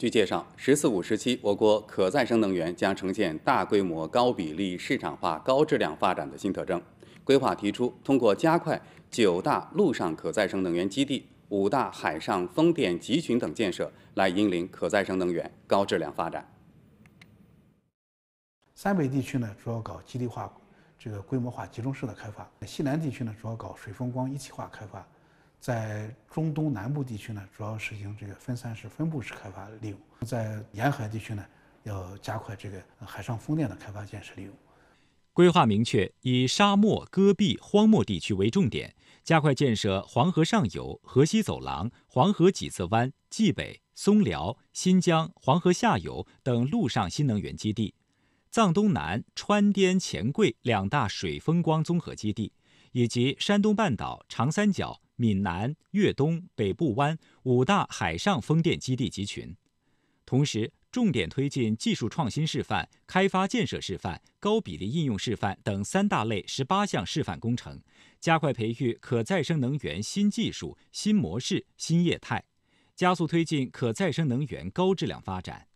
据介绍，“十四五”时期，我国可再生能源将呈现大规模、高比例、市场化、高质量发展的新特征。规划提出，通过加快九大陆上可再生能源基地、五大海上风电集群等建设，来引领可再生能源高质量发展。三北地区呢，主要搞基地化、这个规模化、集中式的开发；西南地区呢，主要搞水风光一体化开发。在中东南部地区呢，主要实行这个分散式、分布式开发利用；在沿海地区呢，要加快这个海上风电的开发建设利用。规划明确，以沙漠、戈壁、荒漠地区为重点，加快建设黄河上游、河西走廊、黄河几字湾、冀北、松辽、新疆、黄河下游等陆上新能源基地，藏东南、川滇黔桂两大水风光综合基地。以及山东半岛、长三角、闽南、粤东北部湾五大海上风电基地集群，同时重点推进技术创新示范、开发建设示范、高比例应用示范等三大类十八项示范工程，加快培育可再生能源新技术、新模式、新业态，加速推进可再生能源高质量发展。